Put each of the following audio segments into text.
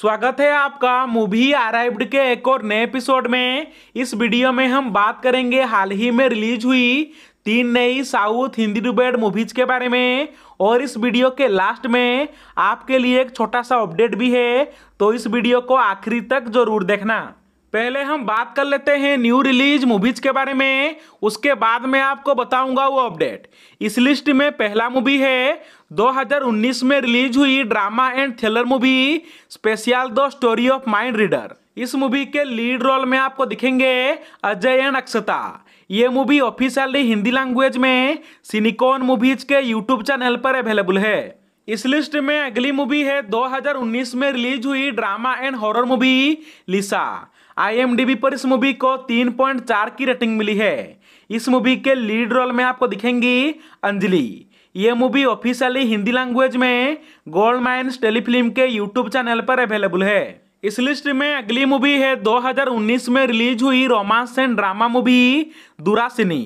स्वागत है आपका मूवी अराइव्ड के एक और नए एपिसोड में इस वीडियो में हम बात करेंगे हाल ही में रिलीज हुई तीन नई साउथ हिंदी डुबेड मूवीज के बारे में और इस वीडियो के लास्ट में आपके लिए एक छोटा सा अपडेट भी है तो इस वीडियो को आखिरी तक जरूर देखना पहले हम बात कर लेते हैं न्यू रिलीज मूवीज के बारे में उसके बाद में आपको बताऊंगा वो अपडेट इस लिस्ट में पहला मूवी है 2019 में रिलीज हुई drama and thriller movie special the story of mind reader इस मूवी के लीड रोल में आपको दिखेंगे अजय एंड अक्षता ये मूवी ऑफिशियली हिंदी लैंग्वेज में सिनिकॉन मूवीज के यूट्यूब चैनल पर अवेलेबल है इस लिस्ट में अगली मूवी है 2019 में रिलीज हुई drama and horror movie Lisaa IMDb पर इस मूवी को 3.4 की रेटिंग मिली है इस मूवी के लीड रोल में आपको दिखेंगी अंजलि ये मूवी ऑफिशियली हिंदी लैंग्वेज में गोल्ड माइन्स टेलीफिल्म के यूट्यूब चैनल पर अवेलेबल है इस लिस्ट में अगली मूवी है 2019 में रिलीज हुई romance and drama movie Durasini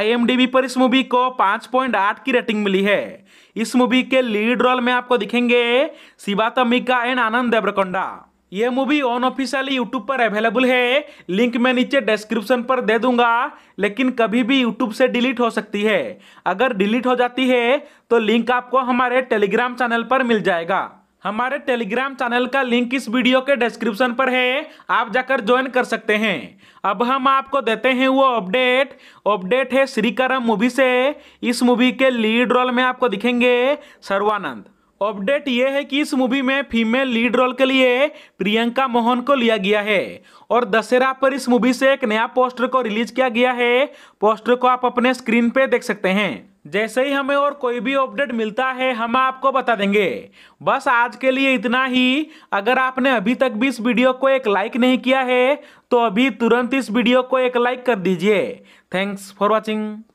IMDb पर इस मूवी को 5.8 की रेटिंग मिली है इस मूवी के लीड रोल में आपको दिखेंगे शिवा तमिका एंड आनंद देवरकोंडा ये मूवी अनऑफिशियल यूट्यूब पर अवेलेबल है लिंक मैं नीचे डिस्क्रिप्शन पर दे दूंगा लेकिन कभी भी यूट्यूब से डिलीट हो सकती है अगर डिलीट हो जाती है तो लिंक आपको हमारे टेलीग्राम चैनल पर मिल जाएगा हमारे टेलीग्राम चैनल का लिंक इस वीडियो के डिस्क्रिप्शन पर है आप जाकर ज्वाइन कर सकते हैं अब हम आपको देते हैं वो अपडेट अपडेट है श्रीकरम मूवी से इस मूवी के लीड रोल में आपको दिखेंगे सर्वानंद अपडेट ये है कि इस मूवी में फीमेल लीड रोल के लिए प्रियंका मोहन को लिया गया है और दशहरा पर इस मूवी से एक नया पोस्टर को रिलीज किया गया है पोस्टर को आप अपने स्क्रीन पे देख सकते हैं जैसे ही हमें और कोई भी अपडेट मिलता है हम आपको बता देंगे बस आज के लिए इतना ही अगर आपने अभी तक भी इस वीडियो को एक लाइक नहीं किया है तो अभी तुरंत इस वीडियो को एक लाइक कर दीजिए थैंक्स फॉर वॉचिंग